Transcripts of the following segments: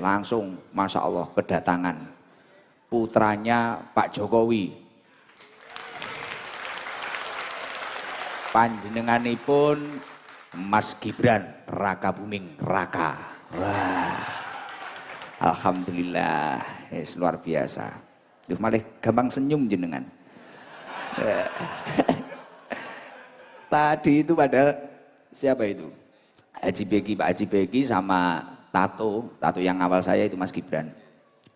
Langsung Masya Allah kedatangan putranya Pak Jokowi. Panjenenganipun Mas Gibran Raka Buming Raka. Wah. Alhamdulillah, yes, luar biasa. Duh, malah gampang senyum jenengan. Tadi itu padahal siapa itu? Haji Beki, Pak Haji Beki sama tato, tato yang awal saya itu Mas Gibran.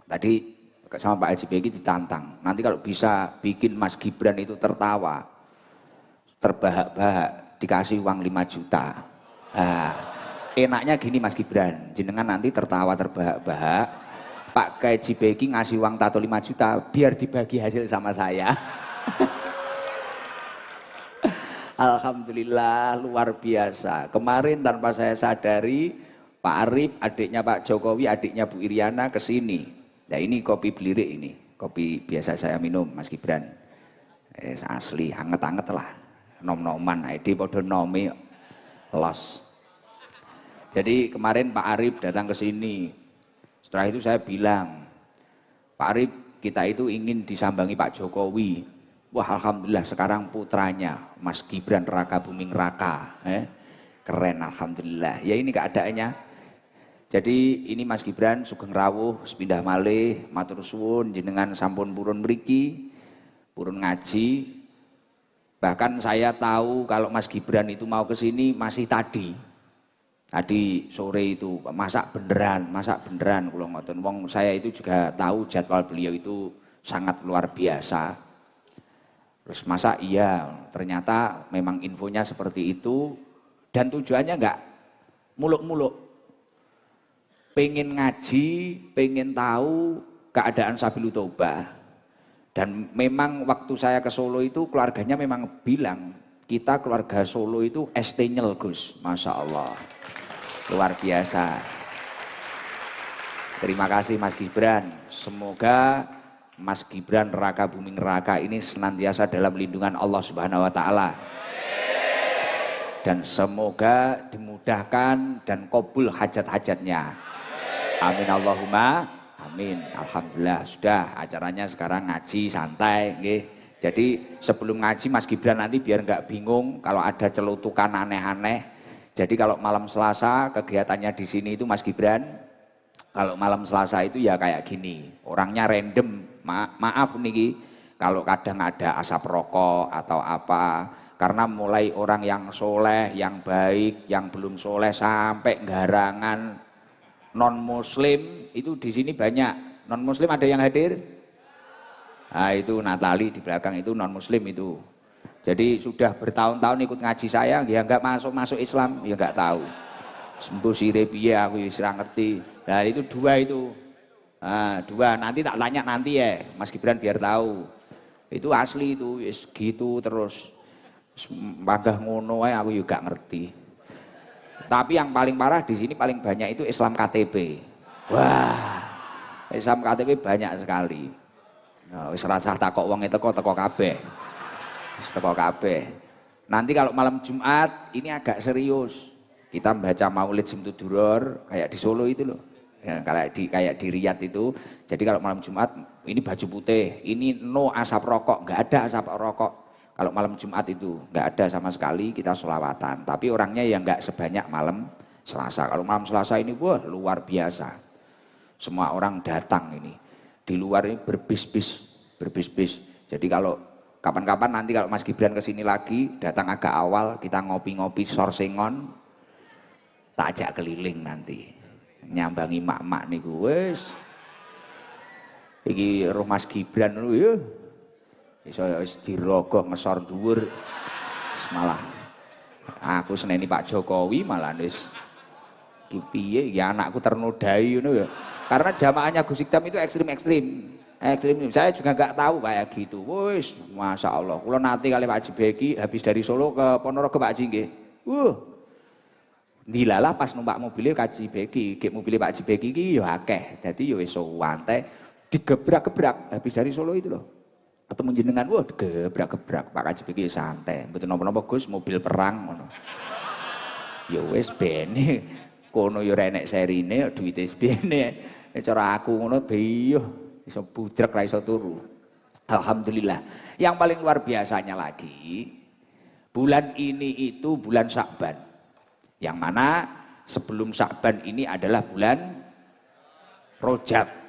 Tadi sama Pak Begi ditantang. Nanti kalau bisa bikin Mas Gibran itu tertawa, terbahak-bahak, dikasih uang 5 juta. Ah, enaknya gini Mas Gibran, jenengan nanti tertawa terbahak-bahak, Pak KJBG ngasih uang tato 5 juta, biar dibagi hasil sama saya. Alhamdulillah luar biasa. Kemarin tanpa saya sadari Pak Arif, adiknya Pak Jokowi, adiknya Bu Iriana ke sini. Nah ini kopi belirik ini, kopi biasa saya minum Mas Gibran. Eh, asli, hangat-hangat lah. Nom-noman, nah, ID podo nomi, los. Jadi kemarin Pak Arif datang ke sini. Setelah itu saya bilang, Pak Arif kita itu ingin disambangi Pak Jokowi. Wah Alhamdulillah sekarang putranya Mas Gibran Raka Buming Raka. Eh? Keren Alhamdulillah. Ya ini keadaannya jadi ini Mas Gibran sugeng rawuh sepindah malih matur suwun jenengan sampun purun mriki purun ngaji. Bahkan saya tahu kalau Mas Gibran itu mau ke sini masih tadi. Tadi sore itu masak beneran, masak beneran kula ngoten. Wong saya itu juga tahu jadwal beliau itu sangat luar biasa. Terus masa iya, ternyata memang infonya seperti itu dan tujuannya enggak muluk-muluk pengen ngaji, pengen tahu keadaan Sabilu Toba. Dan memang waktu saya ke Solo itu keluarganya memang bilang, kita keluarga Solo itu ST Gus, Masya Allah. Luar biasa. Terima kasih Mas Gibran. Semoga Mas Gibran Raka Bumi Neraka ini senantiasa dalam lindungan Allah Subhanahu wa taala. Dan semoga dimudahkan dan kobul hajat-hajatnya. Amin Allahumma. Amin. Alhamdulillah sudah acaranya sekarang ngaji santai nggih. Jadi sebelum ngaji Mas Gibran nanti biar nggak bingung kalau ada celutukan aneh-aneh. Jadi kalau malam Selasa kegiatannya di sini itu Mas Gibran kalau malam Selasa itu ya kayak gini. Orangnya random. Ma maaf nih kalau kadang ada asap rokok atau apa karena mulai orang yang soleh, yang baik, yang belum soleh sampai garangan non muslim itu di sini banyak non muslim ada yang hadir nah itu Natali di belakang itu non muslim itu jadi sudah bertahun-tahun ikut ngaji saya ya nggak masuk masuk Islam ya nggak tahu sembuh si Rebia, aku istirahat ya ngerti nah itu dua itu nah, dua nanti tak tanya nanti ya Mas Gibran biar tahu itu asli itu yes, gitu terus Magah ngono aku juga ngerti tapi yang paling parah di sini paling banyak itu Islam KTP. Wah, Islam KTP banyak sekali. Ya, wis rasa takok wong e teko teko kabeh. Wis teko kabeh. Nanti kalau malam Jumat ini agak serius. Kita baca Maulid Simtuduror kayak di Solo itu loh. Ya, kayak di kayak di Riyadh itu. Jadi kalau malam Jumat ini baju putih, ini no asap rokok, nggak ada asap rokok. Kalau malam Jumat itu nggak ada sama sekali kita sholawatan. Tapi orangnya yang nggak sebanyak malam Selasa. Kalau malam Selasa ini wah luar biasa. Semua orang datang ini. Di luar ini berbis-bis, berbis-bis. Jadi kalau kapan-kapan nanti kalau Mas Gibran ke sini lagi, datang agak awal, kita ngopi-ngopi sorsengon, tak ajak keliling nanti. Nyambangi mak-mak nih gue Iki rumah Mas Gibran lu ya iso ya, wis dirogoh ngesor dhuwur. Malah aku seneni Pak Jokowi malah wis piye ya anakku ternodai ngono ya. Karena jamaahnya Gus Iktam itu ekstrim-ekstrim. Ekstrim, saya juga nggak tahu kayak gitu. Wis, masya Allah. Kalau nanti kali Pak Jibeki habis dari Solo ke Ponorogo Pak Jingge. Uh, dilalah pas numpak mobilnya Pak Jibeki, ke mobilnya Pak Jibeki ini ya akeh. Jadi yo ya wis wante, digebrak-gebrak habis dari Solo itu loh ketemu jenengan wah gebrak-gebrak Pak Kajep iya, santai, betul nopo nopo Gus mobil perang ngono. Ya wis bene kono yo ya renek duit es bene. Cara aku ngono biyo iso budrek ra iso turu. Alhamdulillah. Yang paling luar biasanya lagi bulan ini itu bulan Sa'ban Yang mana sebelum Sa'ban ini adalah bulan Rojab.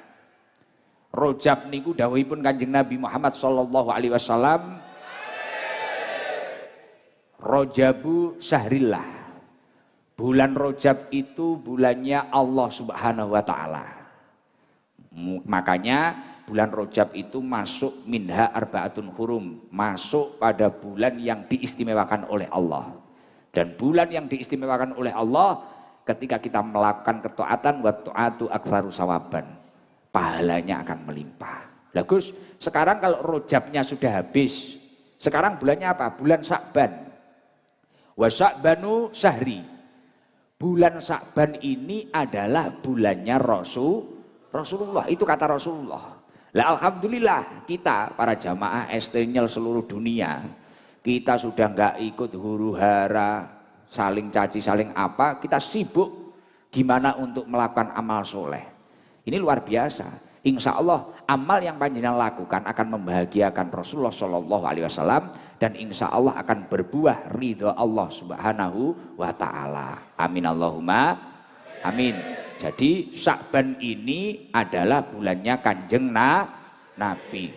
Rojab niku dawuhipun Kanjeng Nabi Muhammad sallallahu alaihi wasallam Rojabu Sahrillah. Bulan Rojab itu bulannya Allah Subhanahu wa taala. Makanya bulan Rojab itu masuk minha arbaatun hurum, masuk pada bulan yang diistimewakan oleh Allah. Dan bulan yang diistimewakan oleh Allah ketika kita melakukan ketaatan wa taatu aktsaru sawaban pahalanya akan melimpah. Bagus. sekarang kalau rojabnya sudah habis, sekarang bulannya apa? Bulan Sa'ban. Wa Sa'banu Sahri. Bulan Sa'ban ini adalah bulannya Rasul Rasulullah. Itu kata Rasulullah. Lah alhamdulillah kita para jamaah estrinyel seluruh dunia kita sudah nggak ikut huru hara saling caci saling apa kita sibuk gimana untuk melakukan amal soleh ini luar biasa. Insya Allah amal yang panjenengan lakukan akan membahagiakan Rasulullah Shallallahu Alaihi Wasallam dan insya Allah akan berbuah ridho Allah Subhanahu Wa Taala. Amin Allahumma. Amin. Jadi Syakban ini adalah bulannya kanjeng na, Nabi.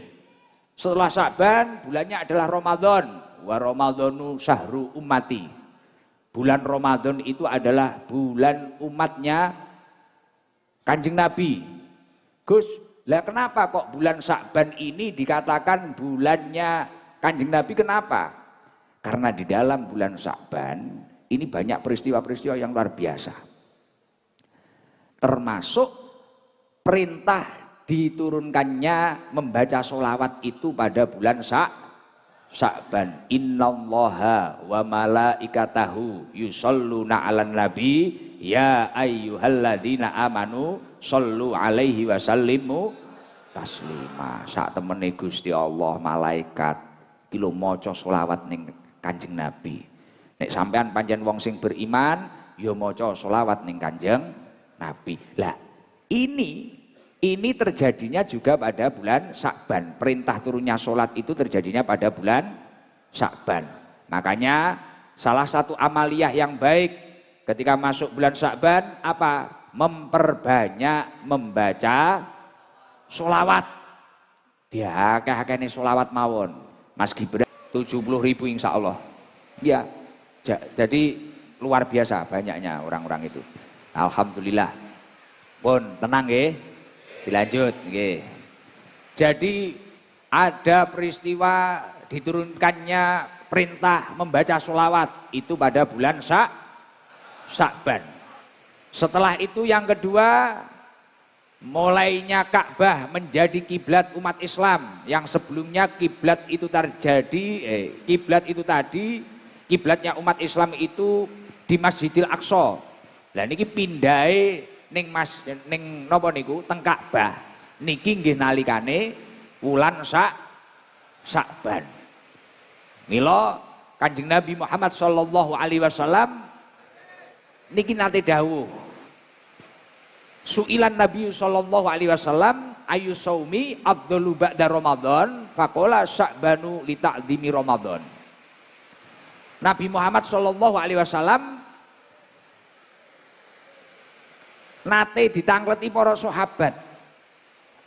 Setelah Syakban bulannya adalah Ramadan. Wa Ramadanu sahru umati. Bulan Ramadan itu adalah bulan umatnya Kanjeng Nabi. Gus, lah kenapa kok bulan Sa'ban ini dikatakan bulannya Kanjeng Nabi kenapa? Karena di dalam bulan Sa'ban ini banyak peristiwa-peristiwa yang luar biasa. Termasuk perintah diturunkannya membaca sholawat itu pada bulan Sa'ban. Sa'ban innallaha wa malaikatahu yusalluna ala nabi ya ayyuhalladzina amanu sallu alaihi wa sallimu taslima sak temene Gusti Allah malaikat kilo maca selawat ning Kanjeng Nabi nek sampean panjen wong sing beriman ya maca selawat ning Kanjeng Nabi lah ini ini terjadinya juga pada bulan Sa'ban. Perintah turunnya sholat itu terjadinya pada bulan Sa'ban. Makanya salah satu amaliyah yang baik Ketika masuk bulan Syakban apa? Memperbanyak membaca solawat. Dia kakek ini solawat mawon. Mas Gibran 70 ribu insya Allah. Ya, jadi luar biasa banyaknya orang-orang itu. Alhamdulillah. Pun tenang ya, Dilanjut Ya. Jadi ada peristiwa diturunkannya perintah membaca solawat itu pada bulan Syak Sa'ban. Setelah itu yang kedua mulainya Ka'bah menjadi kiblat umat Islam yang sebelumnya kiblat itu terjadi eh, kiblat itu tadi kiblatnya umat Islam itu di Masjidil Aqsa. Lah ini pindai neng Mas ning napa niku teng Ka'bah. Niki nggih nalikane wulan sak Sa'ban. Mila Kanjeng Nabi Muhammad sallallahu alaihi wasallam niki nate dawuh. Suilan Nabi sallallahu alaihi wasallam ayu saumi afdalu ba'da Ramadan faqala sya'banu li ta'dimi Ramadan. Nabi Muhammad sallallahu alaihi wasallam nate ditangkleti para sahabat.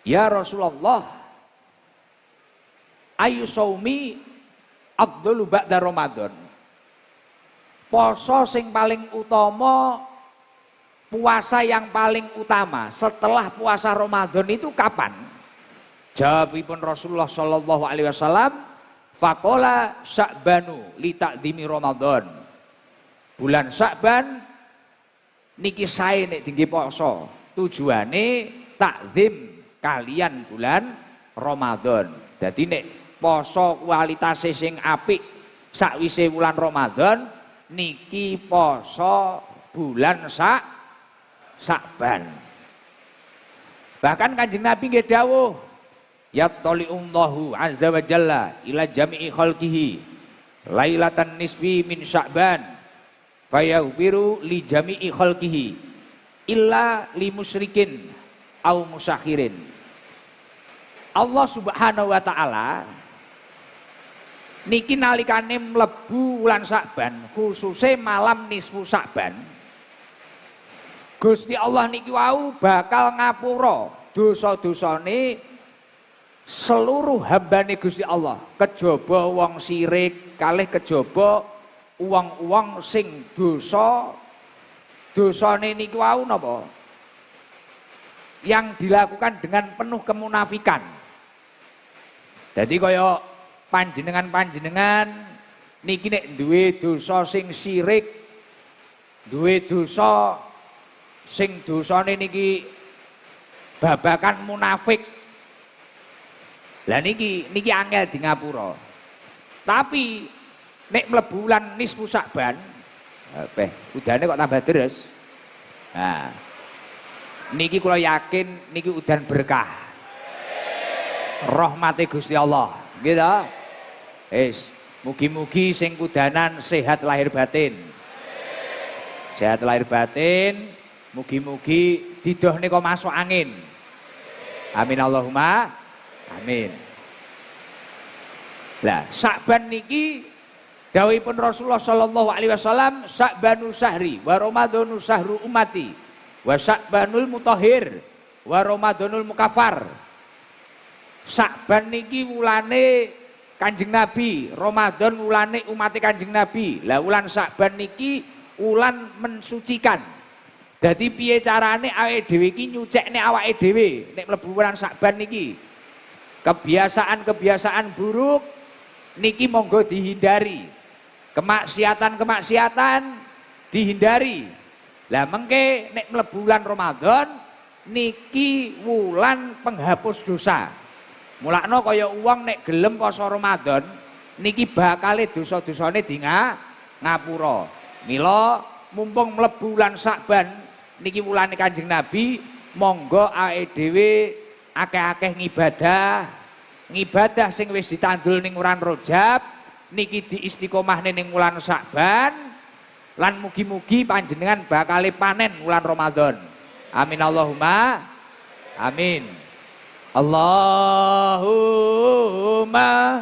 Ya Rasulullah ayu saumi afdalu ba'da Ramadan. Poso sing paling utama, puasa yang paling utama setelah puasa Ramadan itu kapan? Jawabipun Rasulullah Shallallahu Alaihi Wasallam, Fakola Sya'banu li takdimi Ramadan. Bulan Sya'ban niki sae nek tinggi poso. Tujuane takdim kalian bulan Ramadan. Jadi nek poso kualitas sing apik sakwise bulan Ramadan niki poso bulan sak sakban. Bahkan kanjeng Nabi nggih dawuh umdahu azza wa jalla ila jami'i khalqihi lailatan nisfi min sya'ban fayaghfiru li jami'i khalqihi illa li musyrikin au musakhirin. Allah Subhanahu wa taala niki nalikane mlebu wulan Sa'ban, khususe malam nisfu Sa'ban. Gusti Allah niki wau bakal ngapura dosa-dosane seluruh hambane Gusti Allah, kejaba wong sirik, kalih kejaba uang-uang sing dosa dosane niki wau napa? Yang dilakukan dengan penuh kemunafikan. Jadi koyok panjenengan-panjenengan niki nek duwe dosa sing sirik, duwe dosa sing dosane niki babakan munafik. Lah niki niki angel di ngapura. Tapi nek mlebu nis nisfu sakban eh udane kok tambah terus, Nah, niki kula yakin niki udan berkah. rohmati Gusti Allah, gitu. Es, mugi-mugi sing kudanan sehat lahir batin. Sehat lahir batin, mugi-mugi didoh niko masuk angin. Amin Allahumma. Amin. Lah, Sa'ban niki dawuhipun Rasulullah sallallahu alaihi wasallam Sa'banu sahri wa Ramadhanu sahru ummati wa Sa'banul mutahhir wa Ramadhanul mukafar. Sa'ban niki wulane Kanjeng Nabi, Ramadan ulane umat Kanjeng Nabi. Lah ulan Sa'ban niki ulan mensucikan. Jadi piye carane awake dhewe iki nyucekne awake dhewe nek mlebu wulan Sa'ban niki. Kebiasaan-kebiasaan buruk niki monggo dihindari. Kemaksiatan-kemaksiatan dihindari. Lah mengke nek mlebu wulan Ramadan niki wulan penghapus dosa. Mulakno kaya uang nek gelem poso Ramadan niki bakale dosa-dosane dinga ngapura. Mila mumpung mlebu bulan Sakban niki wulane Kanjeng Nabi, monggo ae dhewe akeh-akeh ngibadah, ngibadah sing wis ditandul ning wulan Rajab niki diistiqomahne ning wulan Sakban lan mugi-mugi panjenengan bakal e panen wulan Ramadan. Amin Allahumma. Amin. Allahumma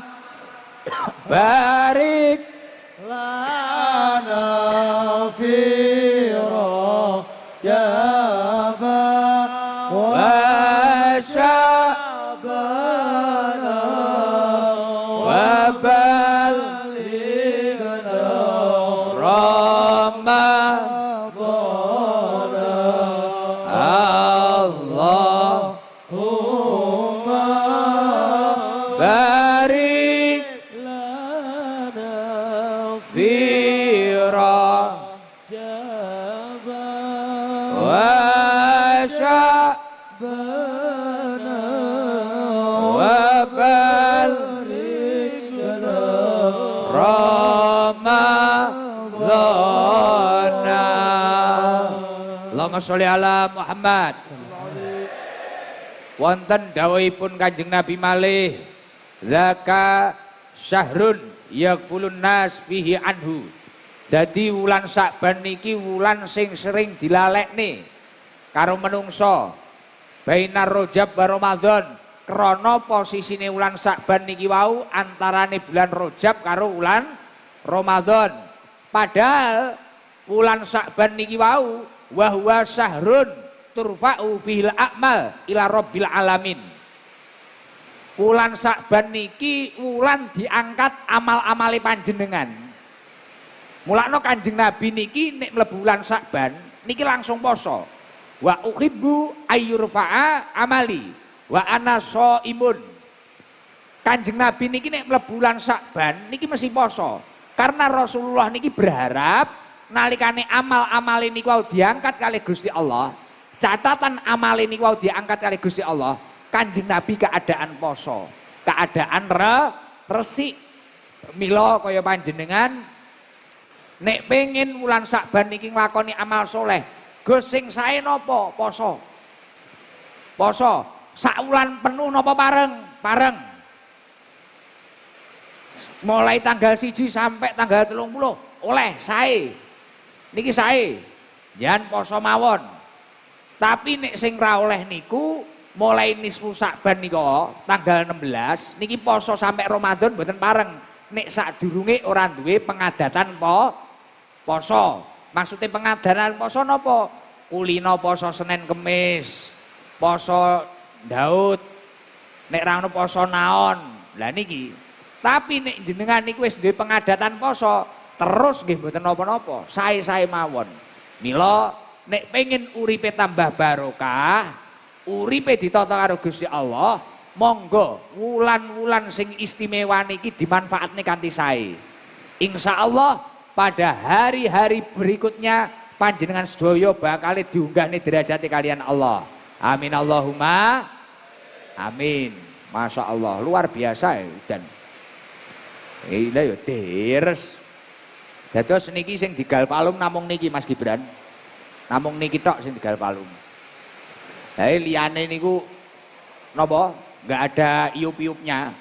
barik lana fi Ramadhana Allahumma sholli ala Muhammad wonten dawuhipun Kanjeng Nabi malih zaka syahrun yaqulun nas fihi anhu dadi wulan Sa'ban niki wulan sing sering dilalekne karo menungso bainar rojab wa Ramadan krana posisine wulan Sa'ban niki wau antarane bulan Rojab karo wulan Ramadan. Padahal wulan Sa'ban niki wau wa huwa syahrun turfa'u fihil a'mal ila rabbil alamin. Wulan Sa'ban niki wulan diangkat amal-amale panjenengan. Mulakno Kanjeng Nabi niki nek mlebu wulan Sa'ban niki langsung poso. Wa uhibbu ayyurfa'a amali wa ana imun. Kanjeng Nabi niki nek mlebu wulan Sa'ban niki mesti poso. Karena Rasulullah niki berharap nalikane amal-amal ini kau diangkat kali Gusti Allah. Catatan amal ini kau diangkat kali Gusti Allah. Kanjeng Nabi keadaan poso, keadaan re, resik. Milo kaya panjenengan nek pengen wulan Sakban niki nglakoni amal soleh, gosing saya nopo po Poso. Poso. sakulan penuh nopo bareng? Bareng mulai tanggal siji sampai tanggal telung puluh oleh saya niki saya jangan poso mawon tapi nek sing ra oleh niku mulai nisfu Sa'ban niko tanggal 16 niki poso sampai Ramadan bareng pareng nek sadurunge orang duwe pengadatan po poso maksudnya pengadatan poso nopo kulino poso Senin Kemis poso Daud nek ra poso naon lah niki tapi nek jenengan niku wis duwe pengadatan poso, terus nggih mboten napa-napa, sae-sae mawon. Mila nek pengin uripe tambah barokah, uripe ditata karo Gusti Allah, monggo wulan-wulan sing istimewa niki dimanfaatne kanthi sae. Insya Allah pada hari-hari berikutnya panjenengan sedoyo bakal diunggah nih derajat kalian Allah. Amin Allahumma. Amin. Masya Allah luar biasa ya. Dan Gila eh, ya deres. terus niki sing digal palung namung niki Mas Gibran. Namung niki tok sing digal palung. Lah liyane niku nobo, Enggak ada iup-iupnya.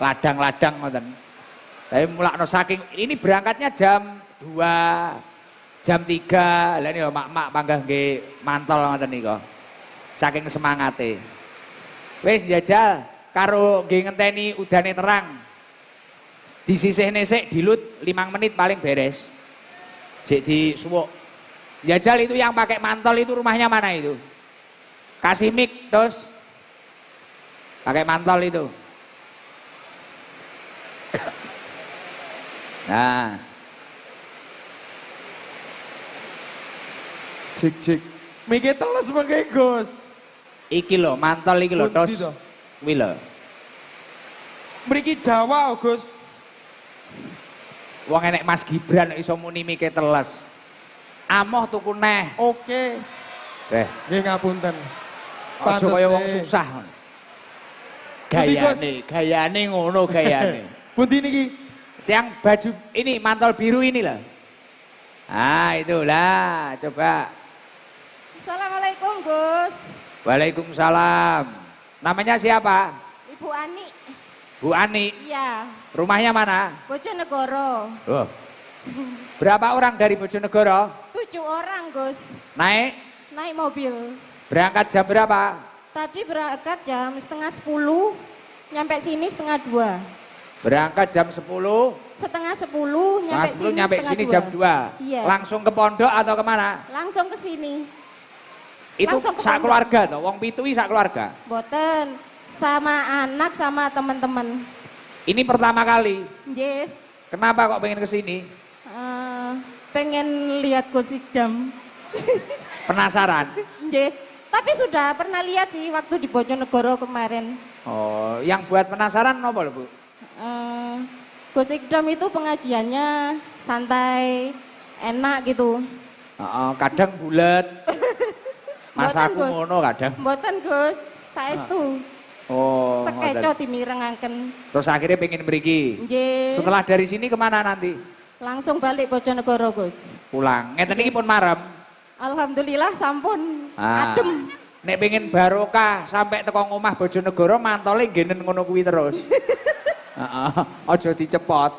Ladang-ladang ngoten. Tapi mulakno saking ini berangkatnya jam 2 jam 3 lah niku ya, mak-mak panggah nggih mantol ngoten niko, Saking semangate. Wis jajal karo nggih ngenteni udane terang. Di sisi nesek dilut limang menit paling beres. Jadi suwok. Jajal itu yang pakai mantel itu rumahnya mana itu? Kasih mic terus. Pakai mantel itu. Nah. Cik cik. Miki telus mengke Gus. Iki lo mantel iki lo terus. Beri lho. Jawa, Gus. Wong enek Mas Gibran iso muni mikir telas. Amoh tuku neh. Oke. Teh. Nggih ngapunten. Aja kaya wong susah. Gayane, gayane ngono gayane. Pundi niki? Siang baju ini mantel biru inilah. Ah, itulah. Coba. Assalamualaikum, Gus. Waalaikumsalam. Namanya siapa? Ibu Ani. Bu Ani? Iya. Rumahnya mana? Bojonegoro. Oh. Berapa orang dari Bojonegoro? Tujuh orang, Gus. Naik? Naik mobil. Berangkat jam berapa? Tadi berangkat jam setengah sepuluh, nyampe sini setengah dua. Berangkat jam sepuluh? Setengah sepuluh nyampe setengah 10, sini, nyampe sini 2. jam dua. Iya. Langsung ke pondok atau kemana? Langsung ke sini. Itu sak keluarga toh, wong pitui sak keluarga. Boten, sama anak sama teman-teman. Ini pertama kali. Nggih. Kenapa kok pengen kesini? Uh, pengen lihat Gosidam. Penasaran? Nggih. Tapi sudah pernah lihat sih waktu di Bojonegoro kemarin. Oh, yang buat penasaran nopo Bu? Uh, eh, Gosikdom itu pengajiannya santai, enak gitu. Uh, uh, kadang bulat. Masa aku ngono kadang. Mboten, Gus. Saya itu. Oh. Sekeco dimirengaken. Terus akhirnya pengen beriki. Setelah dari sini kemana nanti? Langsung balik Bojonegoro, Gus. Pulang. Ngeten iki pun marem. Alhamdulillah sampun ah. adem. Nek pengen barokah sampai teko omah Bojonegoro mantole genen ngono kuwi terus. Heeh. Aja dicepot.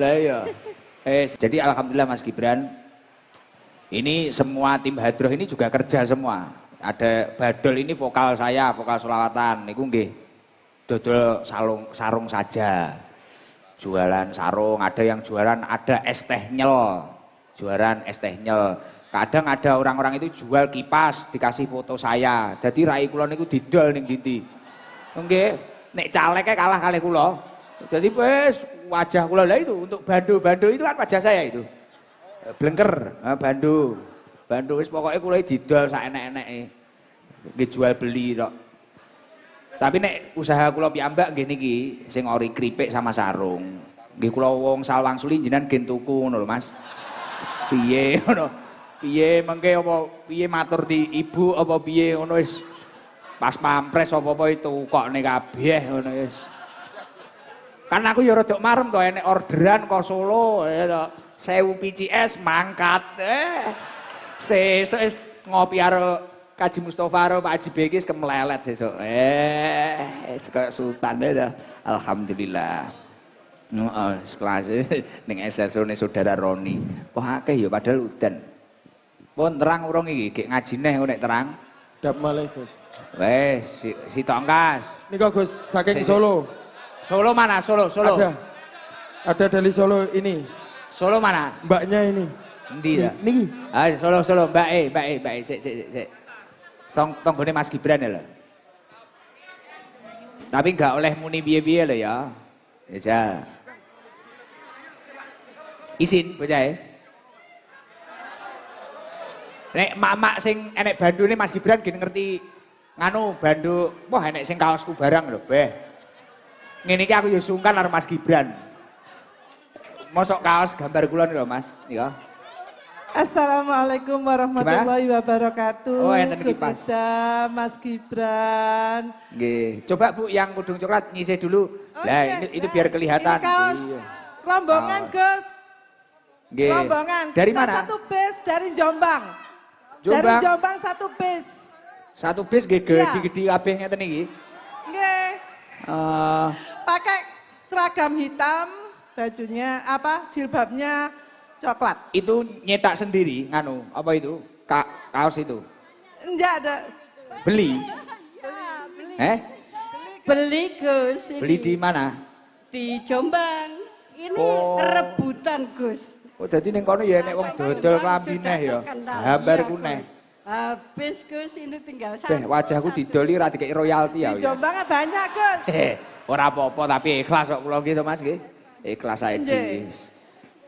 Lah iya. Eh, jadi alhamdulillah Mas Gibran ini semua tim Hadroh ini juga kerja semua ada badol ini vokal saya, vokal solawatan. Niku nggih dodol salung, sarung saja. Jualan sarung, ada yang jualan ada es teh nyel. Jualan es teh nyel. Kadang ada orang-orang itu jual kipas dikasih foto saya. Jadi rai kula niku didol ning dinti. Nggih, nek caleke kalah kali kula. Jadi wes wajah kula itu untuk bando-bando itu kan wajah saya itu. Blengker, ah, bando. Bando wis pokoknya kula didol sak enek-eneke nggih jual beli dok. Tapi nek usaha kula piyambak gini niki sing ori kripik sama sarung. Nggih kula wong Salwang suli jinan gen tuku Mas. Piye ngono? Piye mengke apa piye matur di ibu apa piye ngono wis pas pampres apa-apa itu nek kabeh ngono wis. Karena aku yoro ya rada marem to enek orderan kok Solo ya 1000 PCS mangkat. Eh. Sesuk ngopi karo Kaji Mustafa karo Pak Haji kemelelet sesuk. Eh, kayak sultan ya. Alhamdulillah. No, uh, oh, sekelas e. ning SSO saudara Roni. Wah akeh ya padahal udan. Pun terang urung iki, gek ngajine engko nek terang. Dap malih, Gus. Wes, si, si tongkas. Niko Gus saking Solo. Solo mana? Solo, Solo. Ada. Ada dari Solo ini. Solo mana? Mbaknya ini. Endi ya? Niki. Ah, Solo, Solo, Mbak E, Mbak E, Mbak E, sik sik sik. Tong tonggone Mas Gibran ya lho. Tapi nggak oleh muni biye biaya lho ya. Ya. izin bocah ya. Nek mamak sing enek bandu ini Mas Gibran gini ngerti nganu bandu, wah enek sing kaosku barang lho, beh. Ngene iki aku ya sungkan karo Mas Gibran. Mosok kaos gambar kulon lho, Mas, nika. Assalamualaikum warahmatullahi Gimana? wabarakatuh. Oh, enten kipas. Mas Gibran. Oke, coba Bu yang kudung coklat nyisih dulu. nah, ini, itu biar nah, kelihatan. Ini kaos iya. rombongan, oh. Gus. Nggih. Rombongan. Dari Kita mana? Satu bis dari Jombang. Jombang. Dari Jombang satu bis. Satu bis nggih iya. gede-gede kabeh ngeten iki. Nggih. Ah. Pakai seragam hitam, bajunya apa? Jilbabnya coklat. Itu nyetak sendiri, nganu, apa itu? Ka kaos itu? Enggak ada. Beli? Iya, eh? Beli Gus. Beli di mana? Di Jombang. Ini oh. rebutan Gus. Oh, jadi ning kono ya nek wong dodol klambine ya. Habar ku neh. Habis Gus ini tinggal satu. Beh, wajahku didoli ra dikek royalti ya. Di ya. Jombang banyak Gus. Eh, ora apa-apa tapi ikhlas kok kula gitu Mas nggih. Ikhlas ae.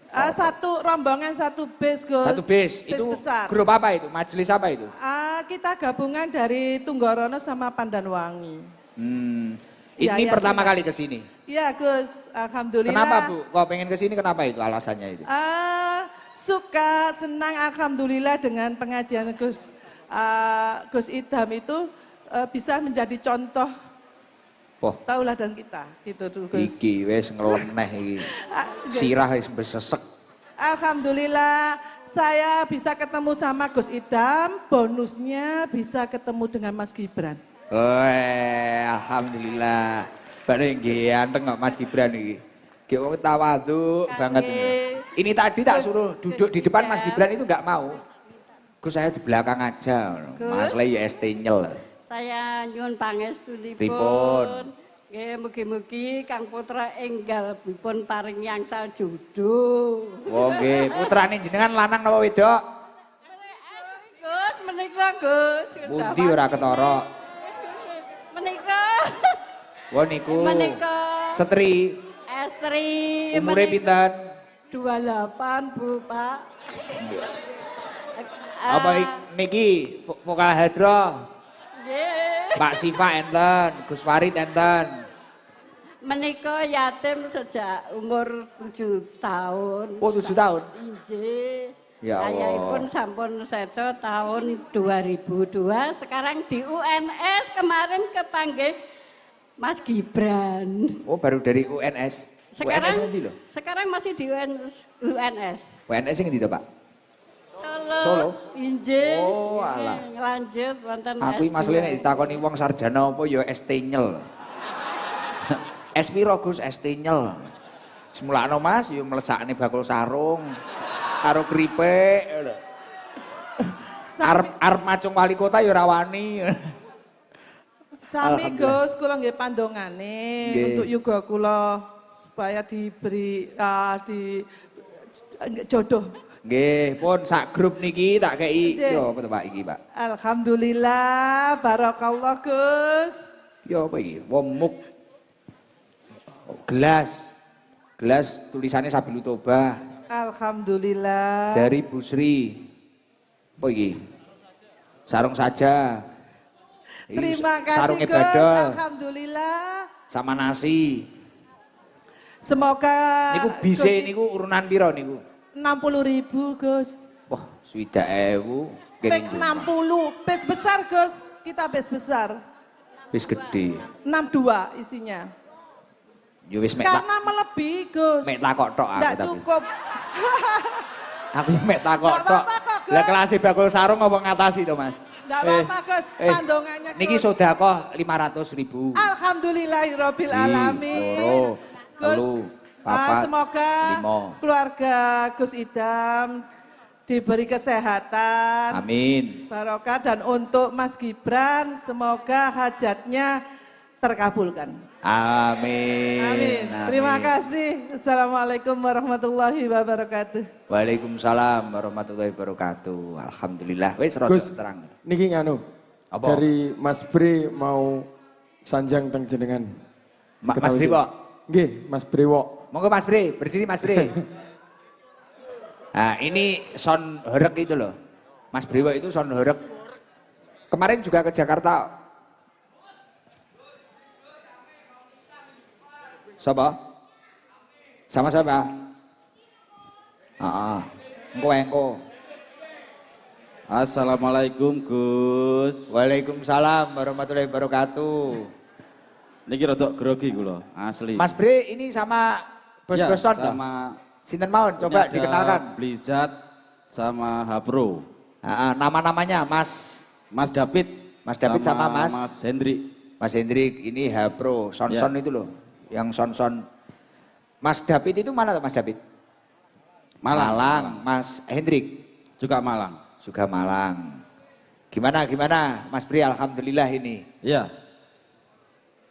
Uh, satu rombongan satu base Gus. Satu base. base itu besar. grup apa itu? Majelis apa itu? Uh, kita gabungan dari Tunggorono sama Pandanwangi. Hmm. Iya, ini ya, pertama sudah. kali ke sini. Iya, Gus. Alhamdulillah. Kenapa, Bu? Kok pengen ke sini kenapa itu alasannya itu? Uh, suka, senang alhamdulillah dengan pengajian Gus. Uh, Gus Idham itu uh, bisa menjadi contoh Poh. Taulah dan kita gitu dulu Iki wes ngelomneh, iki. Ah, Sirah wes bersesek. Alhamdulillah saya bisa ketemu sama Gus Idam, bonusnya bisa ketemu dengan Mas Gibran. Oh, alhamdulillah. Bareng nggih anteng tengok Mas Gibran iki. kita wong tawadhu banget. Ini tadi tak suruh duduk di depan Mas iya. Gibran itu nggak mau. Gus saya di belakang aja. Mas Lei ya, ST nyel. Saya nyun pangestu dipun. Ya, mugi-mugi Kang Putra enggal dipun paring yang sal jodoh. Oh nggih, putrane jenengan lanang napa wedok? Gus, menika Gus. Budi ora ketara. Menika. Wo niku. Menika. Setri. Estri. Eh, Umure pinten? 28, Bu, Pak. Apa niki vokal hadroh? Pak Siva enten, Gus Farid enten. Menika yatim sejak umur tujuh tahun. Oh, tujuh tahun. Inje. Ya Allah. pun sampun seto tahun 2002, sekarang di UNS kemarin kepanggil Mas Gibran. Oh, baru dari UNS. Sekarang UNS Sekarang masih di UNS. UNS yang di Pak? Solo. Solo. Injil. Oh, ala. Lanjut wonten Aku iki masle nek ditakoni wong sarjana apa ya ST nyel. S piro Gus ST nyel. Semulakno Mas ya melesakne bakul sarung karo kripik Arep arep macung wali kota ya rawani. Sami Gus kula nggih pandongane untuk yoga kula supaya diberi uh, di jodoh. Nggih, pun sak grup niki tak kei yo apa to Pak iki, Pak? Alhamdulillah, barakallah Gus. Yo apa iki? Womuk. Gelas. Gelas tulisannya sabi Toba. Alhamdulillah. Dari busri, Sri. Apa iki? Sarung saja. Terima kasih Gus, badal. alhamdulillah. Sama nasi. Semoga niku bise niku urunan piro niku? ribu Gus. Wah, sudah ewu. Pek 60, bis besar, Gus. Kita bis besar. Bis gede. 62 isinya. Yo wis Karena melebihi, Gus. Mek takok tok aku. Ndak cukup. aku mek takok tok. Lah kelas bakul sarung apa ngatasi to, Mas? Ndak apa-apa, eh, Gus. Eh, Pandongannya Gus. Niki sedekah 500 ribu. Alhamdulillahirabbil alamin. Gus, Halo. Ah, Papa, uh, semoga limo. keluarga Gus Idam diberi kesehatan. Amin. Barokah dan untuk Mas Gibran semoga hajatnya terkabulkan. Amin. Amin. Amin. Terima kasih. Assalamualaikum warahmatullahi wabarakatuh. Waalaikumsalam warahmatullahi wabarakatuh. Alhamdulillah. Wes Gus, terang. Niki nganu. Apa? Dari Mas Bri mau sanjang tentang jenengan. Ma Mas Briwo. Nggih, Mas Wok. Monggo Mas Bre, berdiri Mas Bre. Nah, ini son horek itu loh. Mas Brewo itu son horek. Kemarin juga ke Jakarta. Sapa? Sama siapa? Ah, engko engko. Assalamualaikum Gus. Waalaikumsalam warahmatullahi wabarakatuh. Niki rada grogi kula, asli. Mas Bre ini sama Bos-bosan ya, sama Sinten mau coba dikenalkan. Blizzard sama Hapro. Nah, nama-namanya Mas Mas David. Mas David sama, sama Mas Mas Hendri. Mas Hendri ini Hapro, Sonson ya. itu loh. Yang Sonson. Mas David itu mana Mas David? Malang. Malang. Mas Hendrik juga Malang. Juga Malang. Gimana gimana Mas Pri alhamdulillah ini. Iya.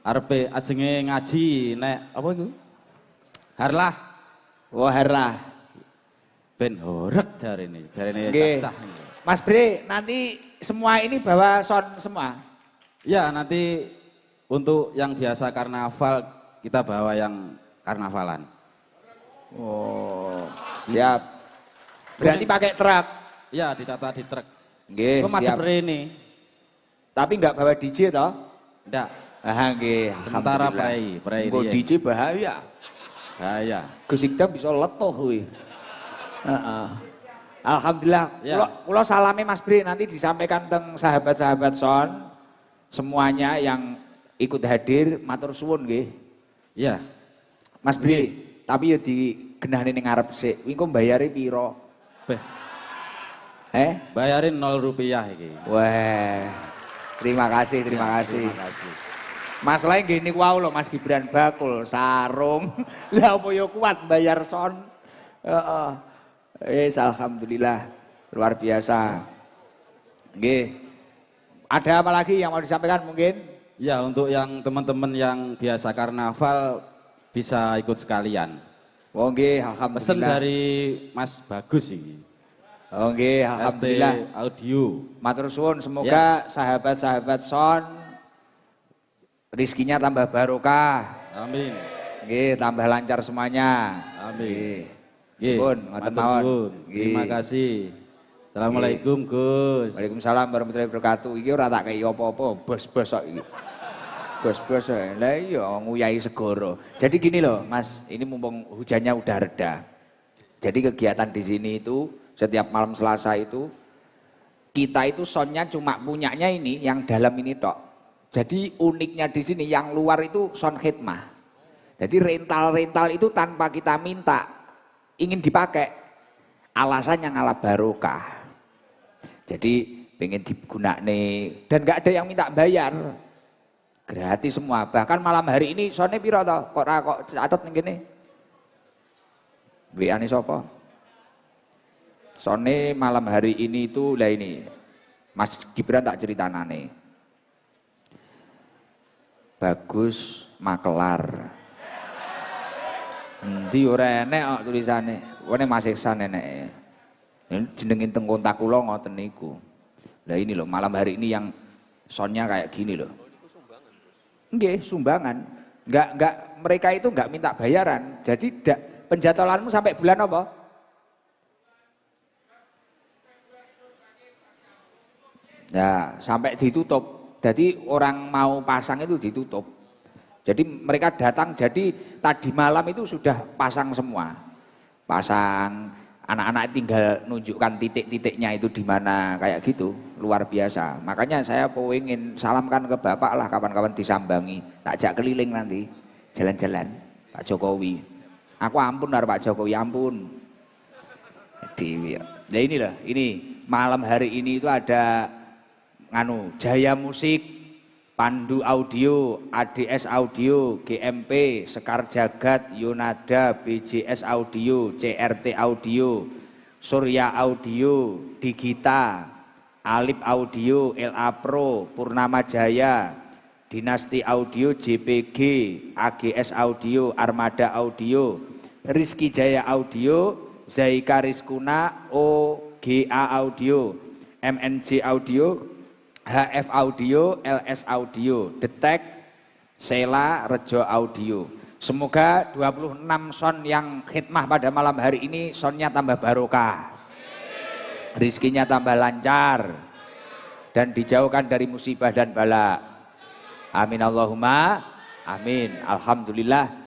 Arpe ajenge ngaji nek apa itu? Harlah. Wah oh, harlah. Ben horek oh, jari ini, dari ini okay. cah Mas Bre, nanti semua ini bawa sound semua? Ya, nanti untuk yang biasa karnaval kita bawa yang karnavalan. Oh, siap. Berarti pakai truk? Ya, ditata di truk. Nggih, siap. ini. Tapi enggak bawa DJ toh? Enggak. Ah, nggih. Sementara prei, prei. Bawa DJ bahaya. Ayah. iya. Gus Ikdam bisa letuh kuwi. Heeh. Alhamdulillah. Ya. Kulo salame Mas Bri nanti disampaikan teng sahabat-sahabat son semuanya yang ikut hadir matur suwun nggih. Ya. Mas Bri, iya. tapi ya digenahne ning ngarep sik. Kuwi engko mbayare Beh. Eh? Bayarin nol rupiah iki. Wah. Terima kasih, terima ya, kasih. Terima kasih. Mas lain gini wow loh Mas Gibran Bakul, sarung. Lah apa yo ya kuat bayar son. Heeh. Eh alhamdulillah luar biasa. Nggih. Ada apa lagi yang mau disampaikan mungkin? Ya untuk yang teman-teman yang biasa karnaval bisa ikut sekalian. Oh nggih alhamdulillah. Pesan dari Mas Bagus ini. Oh nggih alhamdulillah. ST audio. Matur suwun semoga ya. sahabat-sahabat ya. son Rizkinya tambah barokah. Amin. Oke, tambah lancar semuanya. Amin. Oke. Pun, ngoten mawon. Terima kasih. Assalamualaikum Gus. Waalaikumsalam warahmatullahi wabarakatuh. Iki ora tak kei apa-apa, bos-bos kok iki. Bos-bos lah iya nguyahi segoro. Jadi gini loh, Mas, ini mumpung hujannya udah reda. Jadi kegiatan di sini itu setiap malam Selasa itu kita itu sonnya cuma punyanya ini yang dalam ini tok jadi uniknya di sini yang luar itu son khidmah. Jadi rental-rental itu tanpa kita minta ingin dipakai. Alasannya ngalah barokah. Jadi pengen nih dan nggak ada yang minta bayar. Gratis semua. Bahkan malam hari ini sone piro to? Kok ra kok catet ning kene? WA sapa? Sone malam hari ini itu lah ini. Mas Gibran tak cerita nane. Bagus Makelar. Endi ora enek kok tulisane. Wene masih Iksan enek. Jenenge teng kontak kula ngoten niku. Lah ini loh malam hari ini yang sonnya kayak gini loh. Nggih, sumbangan. Enggak enggak mereka itu enggak minta bayaran. Jadi dak, penjatolanmu sampai bulan apa? Ya, sampai ditutup. Jadi orang mau pasang itu ditutup. Jadi mereka datang, jadi tadi malam itu sudah pasang semua. Pasang, anak-anak tinggal nunjukkan titik-titiknya itu di mana, kayak gitu. Luar biasa. Makanya saya ingin salamkan ke Bapak lah kapan-kapan disambangi. Tak jak keliling nanti, jalan-jalan. Pak Jokowi. Aku ampun dari Pak Jokowi, ampun. Dewi. Ya nah inilah, ini malam hari ini itu ada nganu Jaya Musik, Pandu Audio, ADS Audio, GMP, Sekar Jagat, Yonada, BJS Audio, CRT Audio, Surya Audio, Digita, Alip Audio, LA Pro, Purnama Jaya, Dinasti Audio, JPG, AGS Audio, Armada Audio, Rizky Jaya Audio, Zaika Rizkuna, OGA Audio, MNC Audio, HF Audio, LS Audio, Detek, Sela, Rejo Audio. Semoga 26 son yang khidmah pada malam hari ini sonnya tambah barokah. Rizkinya tambah lancar. Dan dijauhkan dari musibah dan bala. Amin Allahumma. Amin. Alhamdulillah.